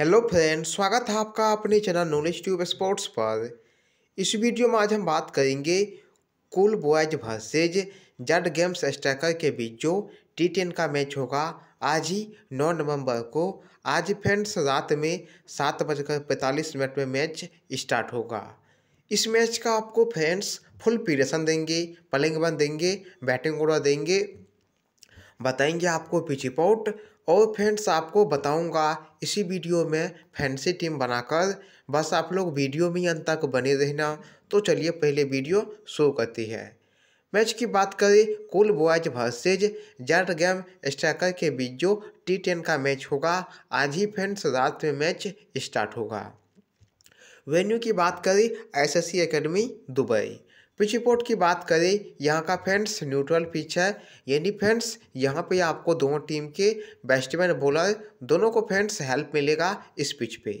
hello friend स्वागत है आपका अपने चैनल नॉलेज ट्यूब स्पोर्ट्स पर इस वीडियो में आज हम बात करेंगे कुल बॉयज वर्सेज जड गेम्स स्ट्राइकर के बीच जो टी टेन का मैच होगा आज ही 9 नवंबर को आज फ्रेंड्स रात में सात बजकर पैंतालीस मिनट में मैच स्टार्ट होगा इस मैच का आपको फ्रेंड्स फुल पीरेशन देंगे पलिंग बन देंगे बैटिंग ऑर्डर देंगे बताएंगे आपको पिच रिपोर्ट और फ्रेंड्स आपको बताऊंगा इसी वीडियो में फैंसी टीम बनाकर बस आप लोग वीडियो में अंत तक बने रहना तो चलिए पहले वीडियो शो करती है मैच की बात करें कुल बॉयज वर्सेज जट गेम स्ट्राइकर के बीच जो टी टेन का मैच होगा आज ही फ्रेंड्स रात में मैच स्टार्ट होगा वेन्यू की बात करें SSC Academy Dubai pitch report की बात करें यहाँ का फ्रेंड्स न्यूट्रल पिच है यानी फ्रेंड्स यहाँ पे आपको दोनों टीम के बैट्समैन बॉलर दोनों को फ्रेंड्स हेल्प मिलेगा इस पिच पे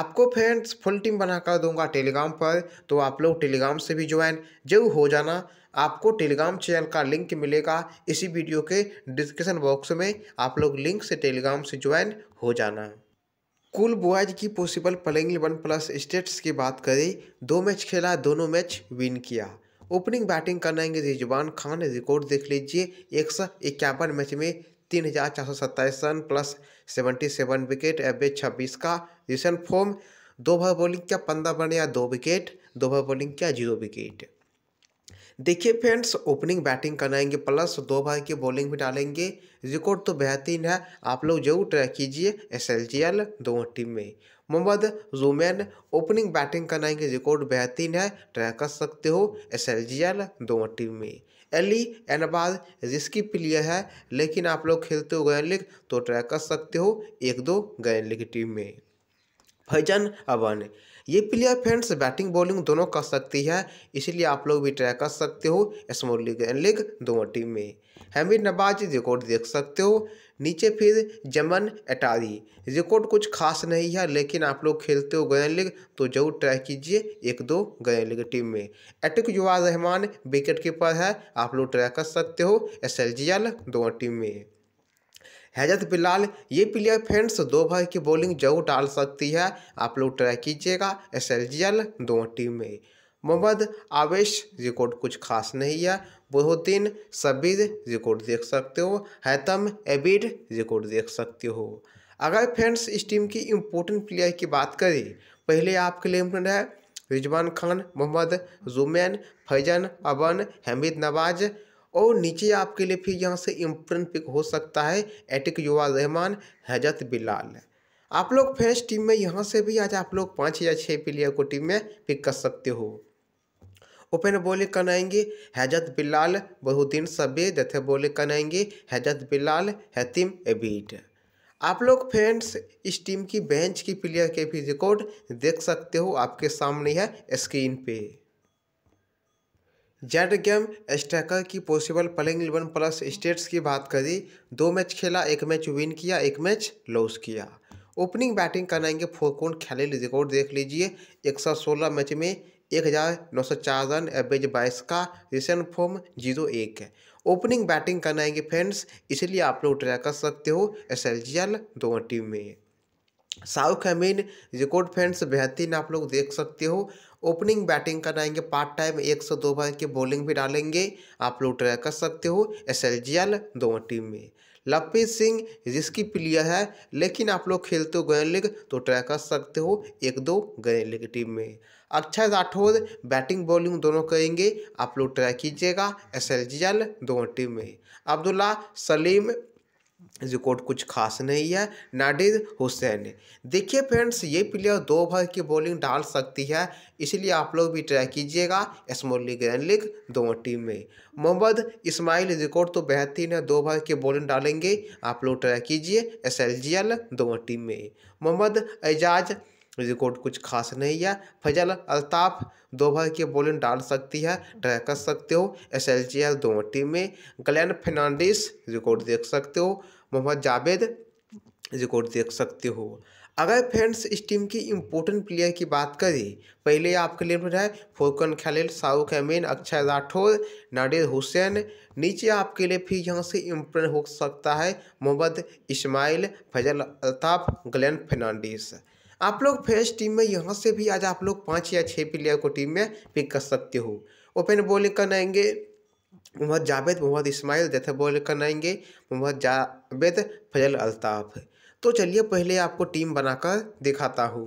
आपको फ्रेंड्स फुल टीम बना कर दूंगा टेलीग्राम पर तो आप लोग टेलीग्राम से भी ज्वाइन जरूर हो जाना आपको टेलीग्राम चैनल का लिंक मिलेगा इसी वीडियो के डिस्क्रिप्शन बॉक्स में आप लोग लिंक से टेलीग्राम से ज्वाइन हो जाना कुल बॉयज़ की possible playing eleven plus stats की बात करें दो मैच खेला दोनों मैच विन किया ओपनिंग बैटिंग आएंगे रिजवान खान रिकॉर्ड देख लीजिए एक सौ इक्यावन मैच में तीन हज़ार चार सौ सत्ताईस run plus seventy seven wicket average छब्बीस का रिसेंट फॉर्म दो भर बॉलिंग क्या पंद्रह बन या दो विकेट दो भर बॉलिंग क्या जीरो विकेट देखिए फ्रेंड्स ओपनिंग बैटिंग करनाएंगे प्लस दो भाई की बॉलिंग भी डालेंगे रिकॉर्ड तो बेहतरीन है आप लोग जरूर ट्राई कीजिए एस एल जी एल दोनों टीम में मोहम्मद जुमैन ओपनिंग बैटिंग करनाएंगे रिकॉर्ड बेहतरीन है ट्राई कर सकते हो एस एल जी एल दोनों टीम में एली एनबाद रिस्की प्लेयर है लेकिन आप लोग खेलते हो गैन लीग तो ट्राई कर सकते हो एक दो गैन लीग टीम में फैजन अवन ये प्लेयर फ्रेंड्स बैटिंग बॉलिंग दोनों कर सकती है इसीलिए आप लोग भी ट्राई कर सकते हो स्मॉल लीग एंड लीग दोनों टीम में हैमिद नवाज रिकॉर्ड देख सकते हो नीचे फिर जमन अटारी रिकॉर्ड कुछ खास नहीं है लेकिन आप लोग खेलते हो गया लीग तो जरूर ट्राई कीजिए एक दो गया लीग टीम में एटिक युवा रहमान विकेट कीपर है आप लोग ट्राई कर सकते हो एस एल जी एल दोनों टीम में हैजत बिलाल ये प्लेयर फ्रेंड्स दो भाई की बॉलिंग जरूर डाल सकती है आप लोग ट्राई कीजिएगा एस एल दोनों टीम में मोहम्मद आवेश रिकॉर्ड कुछ खास नहीं है बहुद्दीन सबीर रिकॉर्ड देख सकते हो हैतम एबिड रिकॉर्ड देख सकते हो अगर फ्रेंड्स इस टीम की इम्पोर्टेंट प्लेयर की बात करें पहले आपके लिए इम्पोर्टेंट है रिजवान खान मोहम्मद जुमैन फैजन अबन हमीद नवाज़ और नीचे आपके लिए फिर यहाँ से इम्पोर्टेंट पिक हो सकता है एटिक युवा रहमान हजरत बिलाल आप लोग फ्रेंड्स टीम में यहाँ से भी आज आप लोग पाँच या छः प्लेयर को टीम में पिक कर सकते हो ओपन बॉलिंग कराएंगे हजरत बिलाल बहुद्दीन सबे जथे बॉलिंग कराएंगे हजरत बिलाल हैतिम एबीट आप लोग फ्रेंड्स इस टीम की बेंच की प्लेयर के भी रिकॉर्ड देख सकते हो आपके सामने है स्क्रीन पे जेड गेम स्टैकर की possible playing eleven plus stats की बात करी दो मैच खेला एक मैच विन किया एक मैच लॉस किया ओपनिंग बैटिंग फोर फोरकोन खेले रिकॉर्ड देख लीजिए 116 मैच में एक हज़ार नौ सौ चार रन एवरेज बाईस का रिसेंट फॉर्म जीरो एक है ओपनिंग बैटिंग करनाएंगे फ्रेंड्स इसलिए आप लोग ट्रैक कर सकते हो एस एल जी एल दोनों टीम में साउथ का रिकॉर्ड फ्रेंड्स बेहतरीन आप लोग देख सकते हो ओपनिंग बैटिंग कराएंगे पार्ट टाइम एक सौ दो बार की बॉलिंग भी डालेंगे आप लोग ट्राई कर सकते हो एस एल जी एल दोनों टीम में लवप्रीत सिंह जिसकी प्लेयर है लेकिन आप लोग खेलते हो गैन लीग तो ट्राई कर सकते हो एक दो गैन लीग टीम में अक्षय राठौर बैटिंग बॉलिंग दोनों करेंगे आप लोग ट्राई कीजिएगा एस एल जी एल दोनों टीम में अब्दुल्ला सलीम रिकॉर्ड कुछ खास नहीं है नाडिर हुसैन देखिए फ्रेंड्स ये प्लेयर दो ओवर की बॉलिंग डाल सकती है इसलिए आप लोग भी ट्राई कीजिएगा स्मॉल लीग ग्रैंड लीग दोनों टीम में मोहम्मद इस्माइल रिकॉर्ड तो बेहतरीन है दो ओवर की बॉलिंग डालेंगे आप लोग ट्राई कीजिए एस एल जी एल दोनों टीम में मोहम्मद एजाज रिकॉर्ड कुछ खास नहीं है फजल अल्ताफ दोपहर की बॉलिंग डाल सकती है ट्राई कर सकते हो एस एल जी एल दोनों टीम में ग्लैन फर्नांडिस रिकॉर्ड देख सकते हो मोहम्मद जावेद रिकॉर्ड देख सकते हो अगर फ्रेंड्स इस टीम की इम्पोर्टेंट प्लेयर की बात करें पहले आपके लिए है फोकन खलील शाहरुख अमीन अक्षय राठौर नाडिर हुसैन नीचे आपके लिए फिर यहाँ से इम्पोर्टेंट हो सकता है मोहम्मद इस्माइल फजल अल्ताफ ग्लैन फर्नांडिस आप लोग फेस टीम में यहाँ से भी आज आप लोग पाँच या छः प्लेयर को टीम में पिक कर सकते हो ओपन बॉलिंग आएंगे मोहम्मद जावेद मोहम्मद इसमाइल जैसे बॉलिंग आएंगे मोहम्मद जावेद फजल अल्ताफ़ तो चलिए पहले आपको टीम बनाकर दिखाता हूँ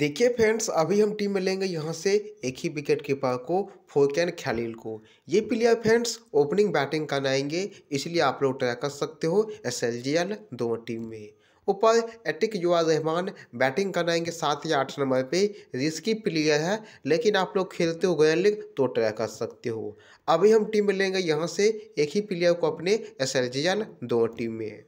देखिए फ्रेंड्स अभी हम टीम में लेंगे यहाँ से एक ही विकेट कीपर को फोकैन ख्यालिल को ये प्लेयर फ्रेंड्स ओपनिंग बैटिंग करना आएंगे इसलिए आप लोग ट्राई कर सकते हो एस एल जी एल दो टीम में ऊपर एटिक युवा रहमान बैटिंग करना आएंगे सात या आठ नंबर पे रिस्की प्लेयर है लेकिन आप लोग खेलते हो गए लीग तो ट्राई कर सकते हो अभी हम टीम में लेंगे यहाँ से एक ही प्लेयर को अपने एस एल जी एल दो टीम में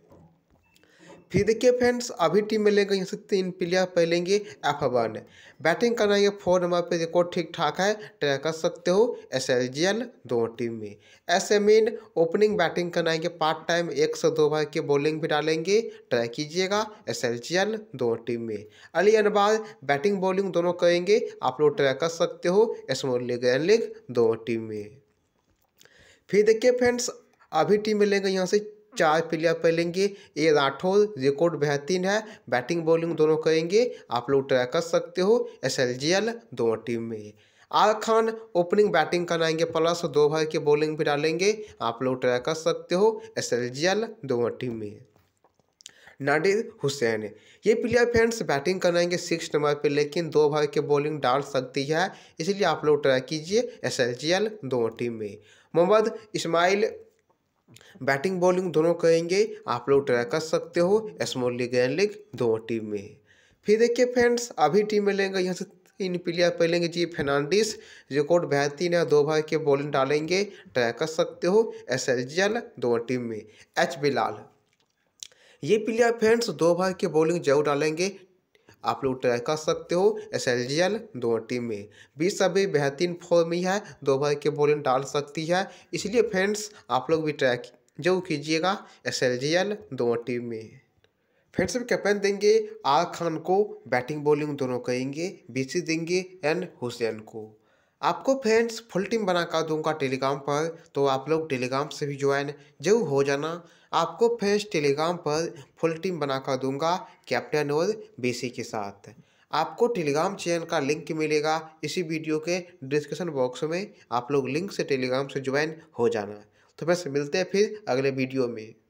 फिर देखिए फ्रेंड्स अभी टीम में लेंगे यहाँ सकते इन प्लेयर पहलेंगे एफ वन बैटिंग करना ये फोर नंबर पे रिकॉर्ड ठीक ठाक है ट्राई कर सकते हो एस एल जी एल दो टीम में S M in opening batting करना है पार्ट टाइम एक से दो भाई के बॉलिंग भी डालेंगे ट्राई कीजिएगा एस एल जी एल दो टीम में अली अनबाज़ बैटिंग बॉलिंग दोनों करेंगे आप लोग ट्राई कर सकते हो स्मॉल लीग एन लीग दो टीम में फिर देखिए फ्रेंड्स अभी टीम में लेंगे यहाँ से चार प्लेयर पहलेंगे ए राठौर रिकॉर्ड बेहतरीन है बैटिंग बॉलिंग दोनों करेंगे आप लोग ट्राई कर सकते हो एस दोनों टीम में आर खान ओपनिंग बैटिंग कराएंगे प्लस दो भाई के बॉलिंग भी डालेंगे आप लोग ट्राई कर सकते हो एस दोनों टीम में नडिर हुसैन ये प्लेयर फ्रेंड्स बैटिंग कराएंगे सिक्स नंबर पे लेकिन दो भाई के बॉलिंग डाल सकती है इसलिए आप लोग ट्राई कीजिए एस दोनों टीम में मोहम्मद इस्माइल बैटिंग बॉलिंग दोनों करेंगे आप लोग ट्राई कर सकते हो स्मॉल लीग एंड लीग दोनों टीम में फिर देखिए फ्रेंड्स अभी टीम में लेंगे यहाँ से तीन प्लेयर लेंगे जी फर्नांडिस रिकॉर्ड बेहतरीन है दो भाई के बॉलिंग डालेंगे ट्राई कर सकते हो एस एल जल दोनों टीम में एच बिलाल ये प्लेयर फ्रेंड्स दो भाई के बॉलिंग जरूर डालेंगे आप लोग ट्राई कर सकते हो एस एल जी एल दोनों टीम में बीस अभी बेहतरीन फॉर्म में है दो भर के बॉलिंग डाल सकती है इसलिए फ्रेंड्स आप लोग भी ट्राई जरूर कीजिएगा एस एल जी एल दोनों टीम में फ्रेंड्स भी कैप्टन देंगे आर खान को बैटिंग बॉलिंग दोनों करेंगे सी देंगे एंड हुसैन को आपको फ्रेंड्स फुल टीम बना कर दूंगा टेलीग्राम पर तो आप लोग टेलीग्राम से भी ज्वाइन जरूर हो जाना आपको फ्रेंड्स टेलीग्राम पर फुल टीम बना कर दूंगा कैप्टन और बीसी के साथ आपको टेलीग्राम चैनल का लिंक मिलेगा इसी वीडियो के डिस्क्रिप्शन बॉक्स में आप लोग लिंक से टेलीग्राम से ज्वाइन हो जाना तो बस मिलते हैं फिर अगले वीडियो में